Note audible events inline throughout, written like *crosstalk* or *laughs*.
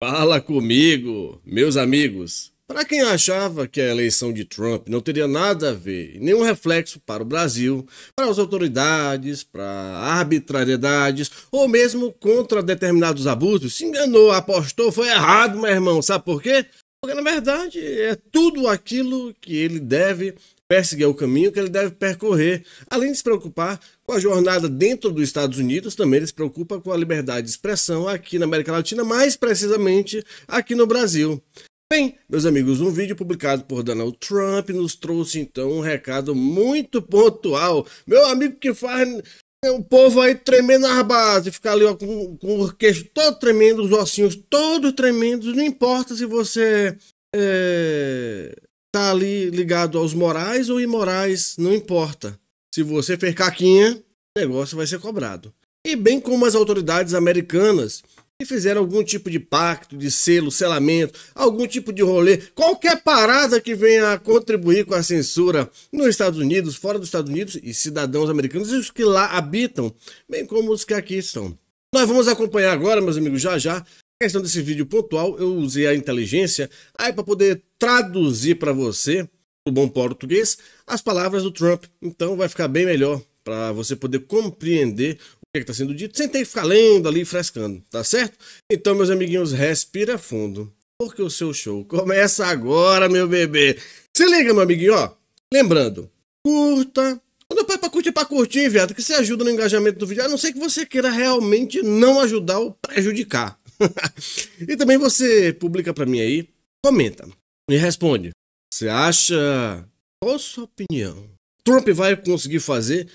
Fala comigo, meus amigos. Para quem achava que a eleição de Trump não teria nada a ver, nenhum reflexo para o Brasil, para as autoridades, para arbitrariedades ou mesmo contra determinados abusos, se enganou, apostou, foi errado, meu irmão. Sabe por quê? Porque na verdade é tudo aquilo que ele deve perseguir é o caminho que ele deve percorrer. Além de se preocupar com a jornada dentro dos Estados Unidos, também ele se preocupa com a liberdade de expressão aqui na América Latina, mais precisamente aqui no Brasil. Bem, meus amigos, um vídeo publicado por Donald Trump nos trouxe então um recado muito pontual. Meu amigo que faz né, o povo aí tremendo nas bases, ficar ali ó, com, com o queixo todo tremendo, os ossinhos todos tremendo. não importa se você é está ali ligado aos morais ou imorais, não importa. Se você fez caquinha, o negócio vai ser cobrado. E bem como as autoridades americanas que fizeram algum tipo de pacto, de selo, selamento, algum tipo de rolê, qualquer parada que venha a contribuir com a censura nos Estados Unidos, fora dos Estados Unidos, e cidadãos americanos e os que lá habitam, bem como os que aqui estão. Nós vamos acompanhar agora, meus amigos, já já, a questão desse vídeo pontual, eu usei a inteligência aí para poder traduzir para você, o bom português, as palavras do Trump. Então vai ficar bem melhor para você poder compreender o que é está sendo dito, sem ter que ficar lendo ali frescando, tá certo? Então, meus amiguinhos, respira fundo, porque o seu show começa agora, meu bebê. Se liga, meu amiguinho, ó. Lembrando, curta, quando eu para pra curtir, para pra curtir, viado, que você ajuda no engajamento do vídeo, a não ser que você queira realmente não ajudar ou prejudicar. *laughs* e também você publica para mim aí, comenta me responde. Você acha. Qual a sua opinião? Trump vai conseguir fazer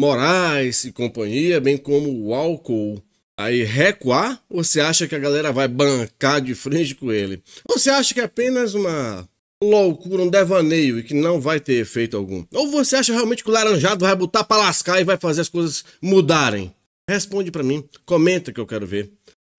Moraes e companhia, bem como o álcool, aí recuar? Ou você acha que a galera vai bancar de frente com ele? Ou você acha que é apenas uma loucura, um devaneio e que não vai ter efeito algum? Ou você acha realmente que o laranjado vai botar pra lascar e vai fazer as coisas mudarem? Responde para mim, comenta que eu quero ver.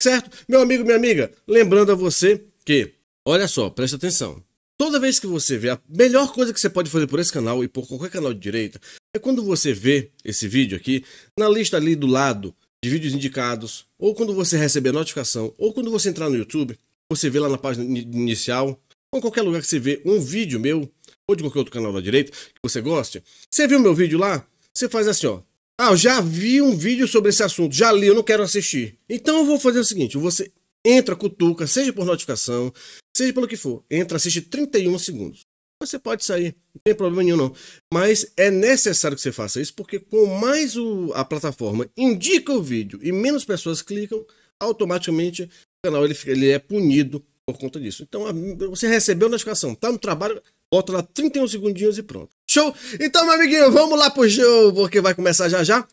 Certo? Meu amigo, minha amiga, lembrando a você que, olha só, presta atenção. Toda vez que você vê, a melhor coisa que você pode fazer por esse canal e por qualquer canal de direita é quando você vê esse vídeo aqui, na lista ali do lado de vídeos indicados, ou quando você receber a notificação, ou quando você entrar no YouTube, você vê lá na página inicial, ou em qualquer lugar que você vê um vídeo meu, ou de qualquer outro canal da direita que você goste. Você viu meu vídeo lá? Você faz assim, ó, ah, eu já vi um vídeo sobre esse assunto, já li, eu não quero assistir. Então eu vou fazer o seguinte: você entra, cutuca, seja por notificação, seja pelo que for, entra, assiste 31 segundos. Você pode sair, não tem problema nenhum não. Mas é necessário que você faça isso, porque com mais o, a plataforma indica o vídeo e menos pessoas clicam, automaticamente o canal ele, ele é punido por conta disso. Então você recebeu a notificação, está no trabalho, bota lá 31 segundinhos e pronto. Show? Então, meu amiguinho, vamos lá pro show, porque vai começar já já.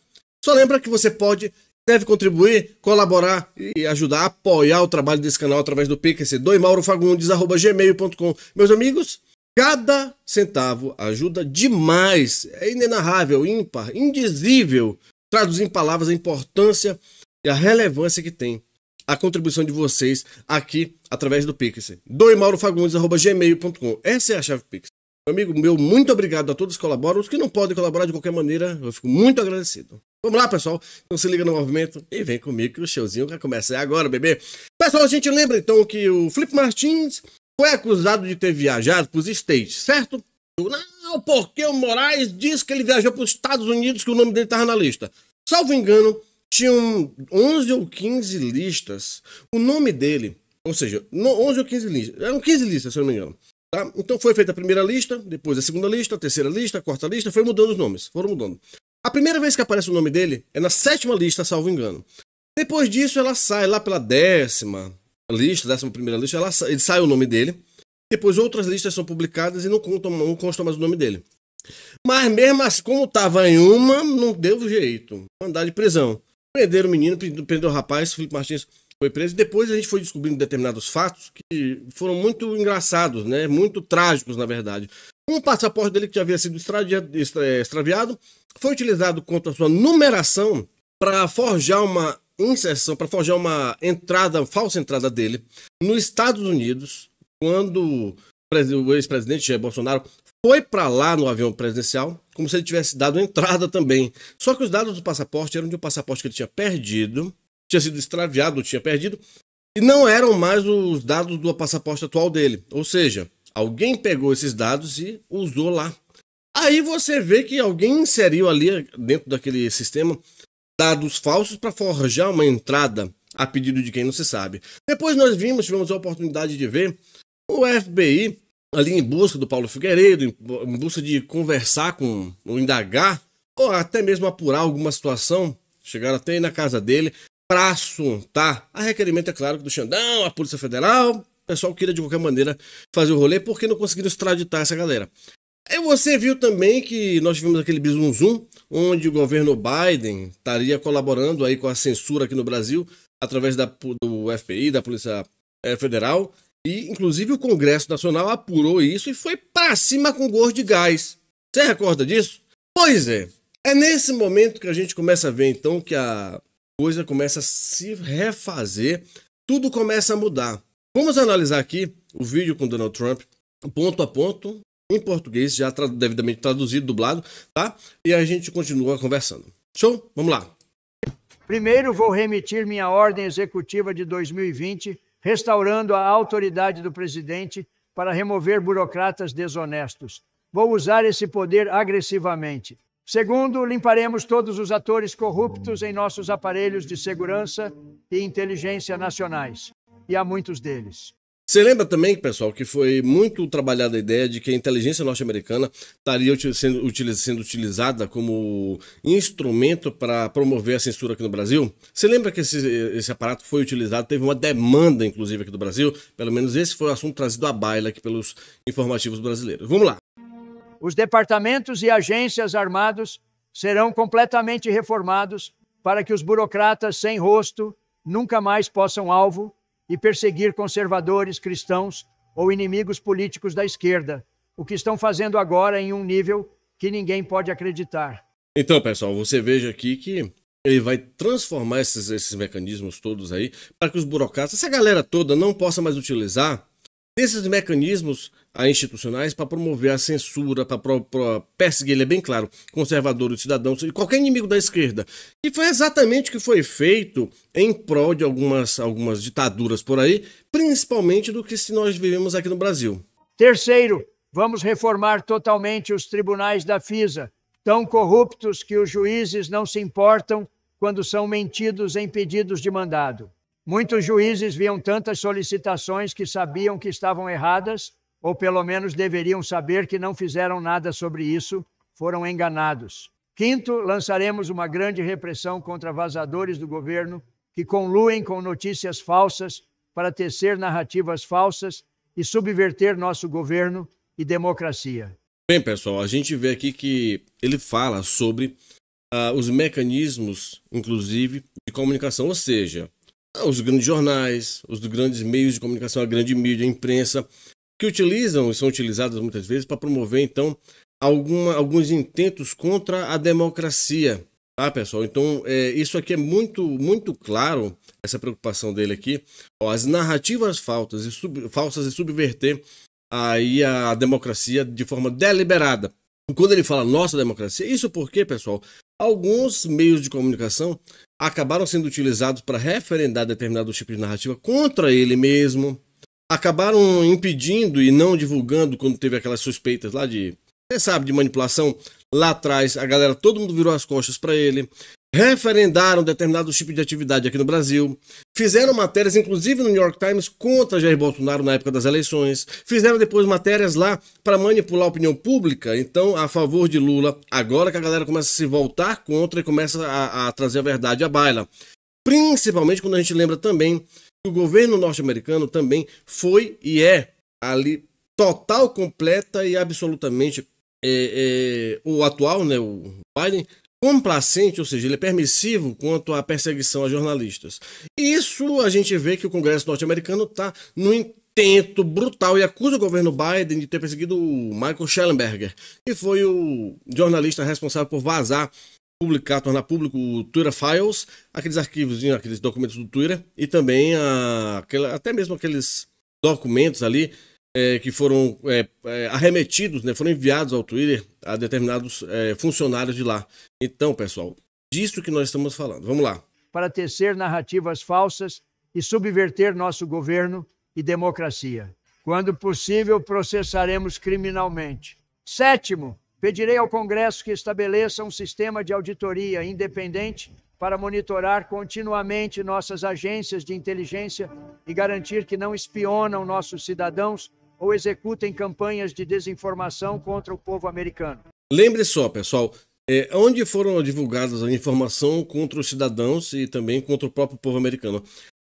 Só lembra que você pode, deve contribuir, colaborar e ajudar a apoiar o trabalho desse canal através do Pix, doimaurofagundes.gmail.com. Meus amigos, cada centavo ajuda demais. É inenarrável, ímpar, indizível. Traduzir em palavras a importância e a relevância que tem a contribuição de vocês aqui através do Pix. doimaurofagundes.gmail.com. Essa é a chave Pix. Amigo meu, muito obrigado a todos que colaboram. Os que não podem colaborar de qualquer maneira, eu fico muito agradecido. Vamos lá, pessoal. Então se liga no movimento e vem comigo que o showzinho vai começar agora, bebê. Pessoal, a gente lembra então que o Flip Martins foi acusado de ter viajado para os States, certo? Não, porque o Moraes disse que ele viajou para os Estados Unidos, que o nome dele estava na lista. Salvo engano, tinham 11 ou 15 listas. O nome dele, ou seja, 11 ou 15 listas, eram 15 listas, se eu não me engano. Tá? Então foi feita a primeira lista, depois a segunda lista, a terceira lista, a quarta lista, foi mudando os nomes, foram mudando. A primeira vez que aparece o nome dele é na sétima lista, salvo engano. Depois disso, ela sai lá pela décima lista, décima primeira lista, ela sai, sai o nome dele. Depois outras listas são publicadas e não, contam, não consta mais o nome dele. Mas mesmo assim, como estava em uma, não deu jeito. Mandar de prisão. Prenderam o menino, prenderam o rapaz, Felipe Martins foi preso. Depois a gente foi descobrindo determinados fatos que foram muito engraçados, né? Muito trágicos, na verdade. Um passaporte dele que havia sido eh, extraviado foi utilizado contra sua numeração para forjar uma inserção, para forjar uma entrada, falsa entrada dele nos Estados Unidos, quando o ex-presidente Jair Bolsonaro foi para lá no avião presidencial, como se ele tivesse dado entrada também. Só que os dados do passaporte eram de um passaporte que ele tinha perdido tinha sido extraviado, tinha perdido, e não eram mais os dados do passaporte atual dele. Ou seja, alguém pegou esses dados e usou lá. Aí você vê que alguém inseriu ali dentro daquele sistema dados falsos para forjar uma entrada a pedido de quem não se sabe. Depois nós vimos, tivemos a oportunidade de ver o FBI ali em busca do Paulo Figueiredo, em busca de conversar com o indagar ou até mesmo apurar alguma situação. Chegaram até aí na casa dele, para assuntar. Tá? A requerimento, é claro, do Xandão, a Polícia Federal. O pessoal queria de qualquer maneira fazer o rolê porque não conseguiram extraditar essa galera. E você viu também que nós tivemos aquele bizunzum, onde o governo Biden estaria colaborando aí com a censura aqui no Brasil, através da, do FBI, da Polícia eh, Federal, e inclusive o Congresso Nacional apurou isso e foi para cima com gosto de gás. Você recorda disso? Pois é, é nesse momento que a gente começa a ver então que a coisa começa a se refazer, tudo começa a mudar. Vamos analisar aqui o vídeo com Donald Trump, ponto a ponto, em português, já tra devidamente traduzido, dublado, tá? E a gente continua conversando. Show? Vamos lá. Primeiro, vou remitir minha ordem executiva de 2020, restaurando a autoridade do presidente para remover burocratas desonestos. Vou usar esse poder agressivamente. Segundo, limparemos todos os atores corruptos em nossos aparelhos de segurança e inteligência nacionais. E há muitos deles. Você lembra também, pessoal, que foi muito trabalhada a ideia de que a inteligência norte-americana estaria sendo, sendo, utilizada como instrumento para promover a censura aqui no Brasil? Você lembra que esse, esse, aparato foi utilizado, teve uma demanda, inclusive, aqui do Brasil? Pelo menos esse foi o assunto trazido à baila aqui pelos informativos brasileiros. Vamos lá! os departamentos e agências armados serão completamente reformados para que os burocratas sem rosto nunca mais possam alvo e perseguir conservadores, cristãos ou inimigos políticos da esquerda, o que estão fazendo agora em um nível que ninguém pode acreditar. Então, pessoal, você veja aqui que ele vai transformar esses, esses mecanismos todos aí para que os burocratas, essa galera toda, não possa mais utilizar Nesses mecanismos ah, institucionais para promover a censura, para, perseguir, ele é bem claro, conservador cidadãos cidadão, qualquer inimigo da esquerda. E foi exatamente o que foi feito em prol de algumas, algumas ditaduras por aí, principalmente do que se nós vivemos aqui no Brasil. Terceiro, vamos reformar totalmente os tribunais da FISA, tão corruptos que os juízes não se importam quando são mentidos em pedidos de mandado. Muitos juízes viam tantas solicitações que sabiam que estavam erradas, ou pelo menos deveriam saber que não fizeram nada sobre isso, foram enganados. Quinto, lançaremos uma grande repressão contra vazadores do governo que conluem com notícias falsas para tecer narrativas falsas e subverter nosso governo e democracia. Bem, pessoal, a gente vê aqui que ele fala sobre uh, os mecanismos, inclusive, de comunicação, ou seja, ah, os grandes jornais, os grandes meios de comunicação, a grande mídia, a imprensa, que utilizam e são utilizadas muitas vezes para promover, então, alguma, alguns intentos contra a democracia. Tá, pessoal? Então, é, isso aqui é muito, muito claro, essa preocupação dele aqui. Ó, as narrativas faltas e sub, falsas e subverter aí a democracia de forma deliberada. Quando ele fala nossa democracia, isso porque, pessoal, alguns meios de comunicação acabaram sendo utilizados para referendar determinado tipo de narrativa contra ele mesmo, acabaram impedindo e não divulgando quando teve aquelas suspeitas lá de, você sabe, de manipulação lá atrás, a galera todo mundo virou as costas para ele referendaram determinado tipo de atividade aqui no Brasil, fizeram matérias, inclusive no New York Times, contra Jair Bolsonaro na época das eleições, fizeram depois matérias lá para manipular a opinião pública, então a favor de Lula, agora que a galera começa a se voltar contra e começa a, a trazer a verdade à baila. Principalmente quando a gente lembra também que o governo norte-americano também foi e é ali total, completa e absolutamente é, é, o atual, né, o Biden, complacente, ou seja, ele é permissivo quanto à perseguição a jornalistas. Isso a gente vê que o Congresso norte-americano está no intento brutal e acusa o governo Biden de ter perseguido o Michael Schellenberger, que foi o jornalista responsável por vazar, publicar, tornar público o Twitter Files, aqueles arquivos, aqueles documentos do Twitter e também a, aquela, até mesmo aqueles documentos ali é, que foram é, é, arremetidos, né, foram enviados ao Twitter a determinados é, funcionários de lá. Então, pessoal, disso que nós estamos falando. Vamos lá. Para tecer narrativas falsas e subverter nosso governo e democracia. Quando possível, processaremos criminalmente. Sétimo, pedirei ao Congresso que estabeleça um sistema de auditoria independente para monitorar continuamente nossas agências de inteligência e garantir que não espionam nossos cidadãos ou executem campanhas de desinformação contra o povo americano. Lembre só, pessoal, é, onde foram divulgadas a informação contra os cidadãos e também contra o próprio povo americano.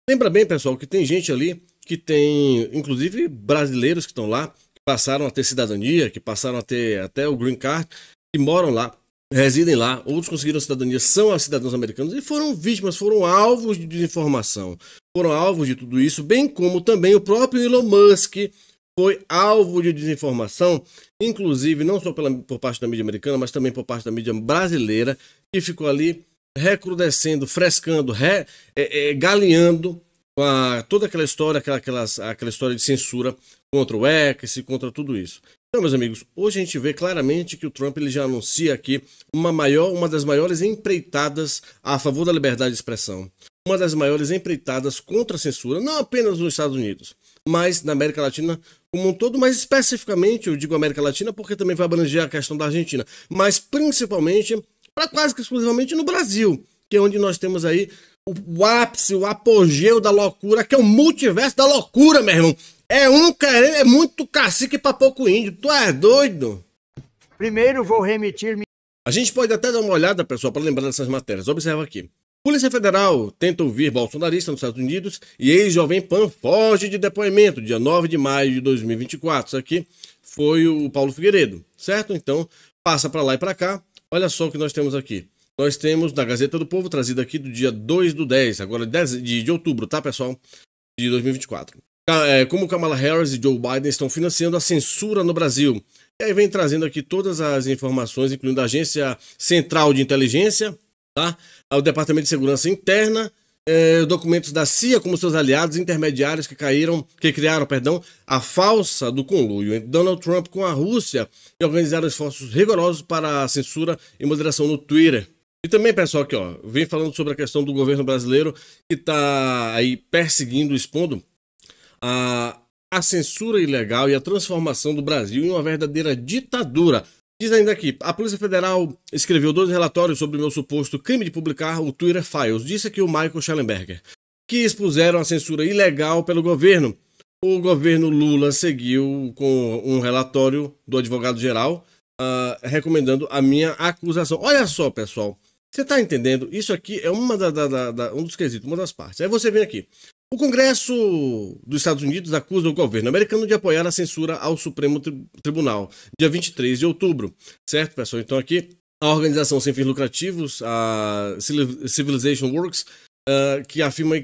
Lembra bem, pessoal, que tem gente ali que tem, inclusive, brasileiros que estão lá, que passaram a ter cidadania, que passaram a ter até o green card, que moram lá, residem lá, outros conseguiram cidadania, são cidadãos americanos e foram vítimas, foram alvos de desinformação, foram alvos de tudo isso, bem como também o próprio Elon Musk, foi alvo de desinformação, inclusive não só pela, por parte da mídia americana, mas também por parte da mídia brasileira, que ficou ali recrudescendo, frescando, re, é, é, galeando a, toda aquela história, aquela, aquela aquela história de censura contra o se contra tudo isso. Então, meus amigos, hoje a gente vê claramente que o Trump ele já anuncia aqui uma maior, uma das maiores empreitadas a favor da liberdade de expressão, uma das maiores empreitadas contra a censura, não apenas nos Estados Unidos, mas na América Latina como um todo, mas especificamente, eu digo América Latina, porque também vai abranger a questão da Argentina, mas principalmente, para quase que exclusivamente no Brasil, que é onde nós temos aí o ápice, o apogeu da loucura, que é o multiverso da loucura, meu irmão. É um querendo, é muito cacique para pouco índio. Tu é doido? Primeiro vou remitir. A gente pode até dar uma olhada, pessoal, para lembrar dessas matérias. Observa aqui. Polícia Federal tenta ouvir bolsonarista nos Estados Unidos e ex-jovem Pan foge de depoimento, dia 9 de maio de 2024. Isso aqui foi o Paulo Figueiredo, certo? Então, passa para lá e para cá. Olha só o que nós temos aqui. Nós temos da Gazeta do Povo, trazida aqui do dia 2 do 10, agora 10 de, de outubro, tá, pessoal? De 2024. É, como Kamala Harris e Joe Biden estão financiando a censura no Brasil. E aí vem trazendo aqui todas as informações, incluindo a Agência Central de Inteligência, tá? O Departamento de Segurança Interna, eh, documentos da CIA como seus aliados intermediários que caíram, que criaram, perdão, a falsa do conluio entre Donald Trump com a Rússia e organizaram esforços rigorosos para a censura e moderação no Twitter. E também, pessoal, aqui, ó, vem falando sobre a questão do governo brasileiro que está aí perseguindo, expondo a, a censura ilegal e a transformação do Brasil em uma verdadeira ditadura. Diz ainda aqui, a Polícia Federal escreveu dois relatórios sobre o meu suposto crime de publicar o Twitter Files, disse aqui o Michael Schellenberger, que expuseram a censura ilegal pelo governo. O governo Lula seguiu com um relatório do advogado-geral uh, ah, recomendando a minha acusação. Olha só, pessoal, você está entendendo? Isso aqui é uma da, da, da, um dos quesitos, uma das partes. Aí você vem aqui, o Congresso dos Estados Unidos acusa o governo americano de apoiar a censura ao Supremo Tribunal, dia 23 de outubro. Certo, pessoal? Então, aqui, a organização sem fins lucrativos, a Civilization Works, uh, que afirma,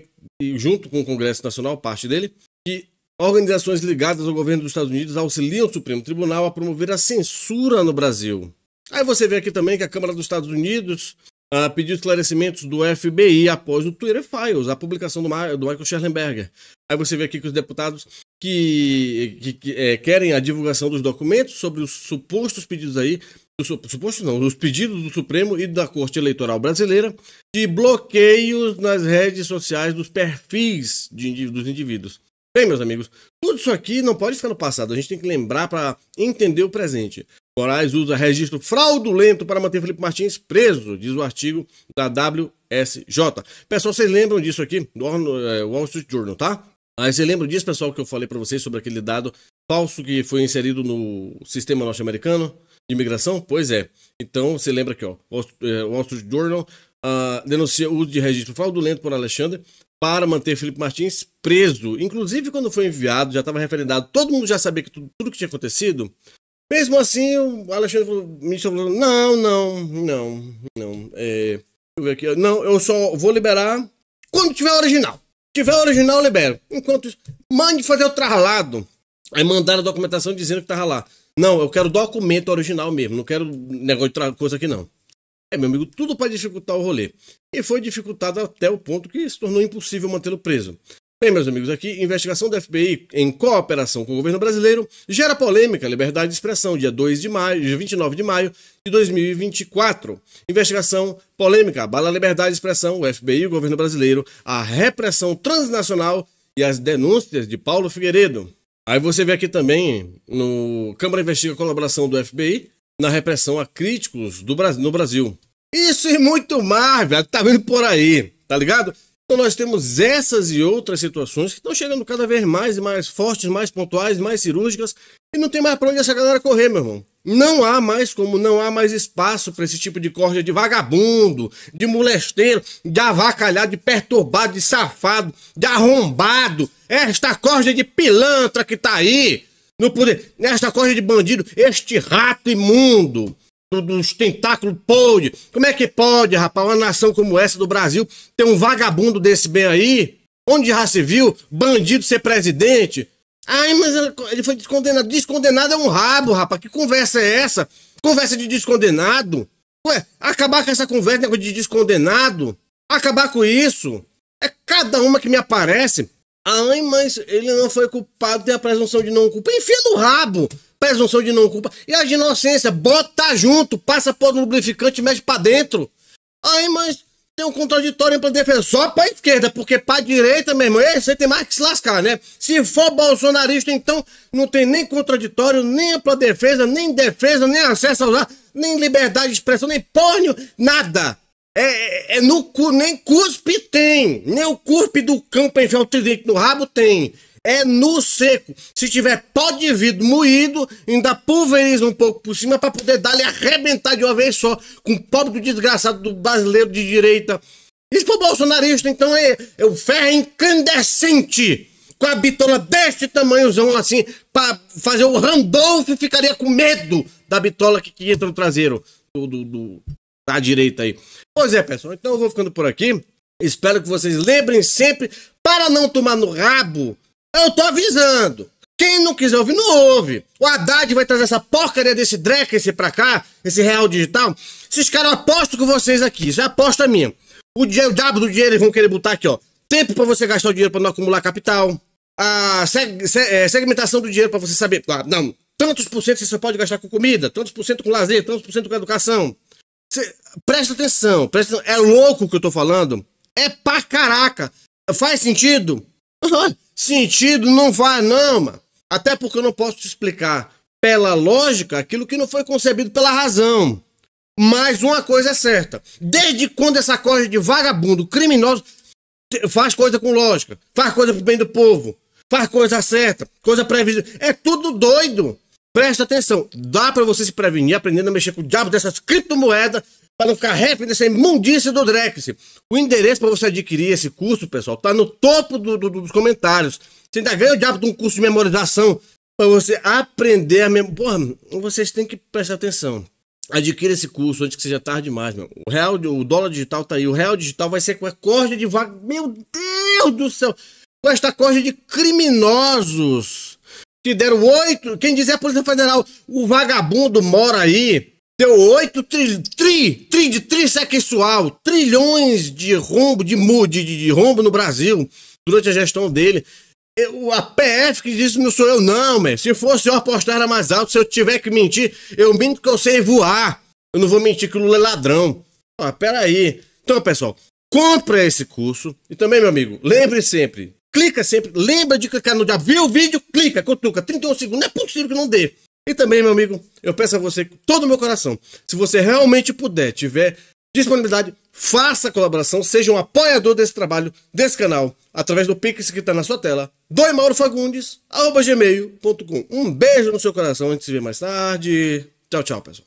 junto com o Congresso Nacional, parte dele, que organizações ligadas ao governo dos Estados Unidos auxiliam o Supremo Tribunal a promover a censura no Brasil. Aí você vê aqui também que a Câmara dos Estados Unidos Uh, pediu esclarecimentos do FBI após o Twitter Files, a publicação do, Ma do Michael Schellenberger. Aí você vê aqui que os deputados que, que, que é, querem a divulgação dos documentos sobre os supostos pedidos aí, os, supostos não, os pedidos do Supremo e da Corte Eleitoral Brasileira de bloqueios nas redes sociais dos perfis de, dos indivíduos. Bem, meus amigos, tudo isso aqui não pode ficar no passado, a gente tem que lembrar para entender o presente. Moraes usa registro fraudulento para manter Felipe Martins preso, diz o artigo da WSJ. Pessoal, vocês lembram disso aqui eh, Wall Street Journal, tá? Aí vocês lembram disso, pessoal, que eu falei para vocês sobre aquele dado falso que foi inserido no sistema norte-americano de imigração? Pois é. Então, você lembra aqui, ó, Wall eh, Street Journal uh, denuncia o uso de registro fraudulento por Alexandre para manter Felipe Martins preso. Inclusive, quando foi enviado, já estava referendado, todo mundo já sabia que tudo, tudo que tinha acontecido, mesmo assim, o Alexandre falou, falou, não, não, não, não. É, deixa eu ver aqui. Não, eu só vou liberar quando tiver original. tiver original, eu libero. Enquanto isso, mande fazer o traslado. Aí mandaram a documentação dizendo que tava lá. Não, eu quero documento original mesmo, não quero negócio de coisa aqui não. É, meu amigo, tudo para dificultar o rolê. E foi dificultado até o ponto que se tornou impossível mantê-lo preso. Bem, meus amigos, aqui, investigação da FBI em cooperação com o governo brasileiro gera polêmica, liberdade de expressão, dia 2 de maio, dia 29 de maio de 2024. Investigação polêmica, abala liberdade de expressão, o FBI e o governo brasileiro, a repressão transnacional e as denúncias de Paulo Figueiredo. Aí você vê aqui também, no Câmara investiga a colaboração do FBI na repressão a críticos do, no Brasil. Isso e muito mais, velho, tá vendo por aí, tá ligado? Então nós temos essas e outras situações que estão chegando cada vez mais e mais fortes, mais pontuais, mais cirúrgicas, e não tem mais para onde essa galera correr, meu irmão. Não há mais como, não há mais espaço para esse tipo de corda de vagabundo, de molesteiro, de avacalhado, de perturbado, de safado, de arrombado. Esta corda de pilantra que tá aí no poder, nesta corda de bandido, este rato imundo dos tentáculos, pode. Como é que pode, rapaz? Uma nação como essa do Brasil ter um vagabundo desse bem aí? Onde já se viu bandido ser presidente? Ai, mas ele foi descondenado. Descondenado é um rabo, rapaz. Que conversa é essa? Conversa de descondenado? Ué, acabar com essa conversa de descondenado? Acabar com isso? É cada uma que me aparece. Ai, mas ele não foi culpado, tem a presunção de não culpa. Enfia no rabo! Presunção de não culpa. E a de inocência, bota junto, passa por um lubrificante e mexe pra dentro. Ai, mas tem um contraditório pra defesa só pra esquerda, porque pra direita, meu irmão, você tem mais que se lascar, né? Se for bolsonarista, então não tem nem contraditório, nem ampla defesa, nem defesa, nem acesso a usar, nem liberdade de expressão, nem pórnio, nada. É, é, é no cu, nem cuspe tem. Nem o curpe do campo enfiar o tridente no rabo tem. É no seco. Se tiver pó de vidro moído, ainda pulveriza um pouco por cima para poder dar-lhe arrebentar de uma vez só com o pobre do desgraçado do brasileiro de direita. Isso pro bolsonarista, então, é, é o ferro incandescente com a bitola deste tamanhozão assim, para fazer o Randolph ficaria com medo da bitola que, que entra no traseiro do, do, do, tá direito direita aí. Pois é, pessoal, então eu vou ficando por aqui. Espero que vocês lembrem sempre para não tomar no rabo. Eu tô avisando. Quem não quiser ouvir, não ouve. O Haddad vai trazer essa porcaria desse Drek esse pra cá, esse real digital. Esses caras aposto com vocês aqui, isso é aposta minha. O, dinheiro, o diabo do dinheiro eles vão querer botar aqui, ó. Tempo para você gastar o dinheiro para não acumular capital. A seg se é, segmentação do dinheiro para você saber. Ah, não, tantos por cento você só pode gastar com comida, tantos por cento com lazer, tantos por cento com educação. Cê, presta atenção, presta atenção. É louco o que eu tô falando? É pra caraca. Faz sentido? sentido não faz, não, mano. Até porque eu não posso te explicar pela lógica aquilo que não foi concebido pela razão. Mas uma coisa é certa: desde quando essa corda de vagabundo, criminoso, faz coisa com lógica, faz coisa pro bem do povo, faz coisa certa, coisa previsível, é tudo doido. Presta atenção, dá para você se prevenir aprendendo a mexer com o diabo dessas criptomoedas para não ficar refém dessa imundícia do Drex. O endereço para você adquirir esse curso, pessoal, tá no topo do, do, dos comentários. Você ainda ganha o diabo de um curso de memorização para você aprender a memória. Vocês têm que prestar atenção. Adquira esse curso antes que seja tarde demais, meu. O real, o dólar digital tá aí. O real digital vai ser com a corda de vaga. Meu Deus do céu! Com esta corda de criminosos te deram oito. Quem é a Polícia Federal, o vagabundo mora aí, deu oito tri, tri, tri de trissexual, trilhões de rombo, de, de, de rombo no Brasil durante a gestão dele. Eu, a PF que disse não sou eu, não, man. Se fosse eu apostar era mais alto, se eu tiver que mentir, eu minto que eu sei voar. Eu não vou mentir que o Lula é ladrão. Ó, ah, peraí. Então, pessoal, compra esse curso. E também, meu amigo, lembre sempre, clica sempre, lembra de clicar no já viu o vídeo, clica, cutuca, 31 segundos, não é possível que não dê. E também, meu amigo, eu peço a você, com todo o meu coração, se você realmente puder, tiver disponibilidade, faça a colaboração, seja um apoiador desse trabalho, desse canal, através do Pix que está na sua tela, doimaurofagundes.com. Um beijo no seu coração, a gente se vê mais tarde. Tchau, tchau, pessoal.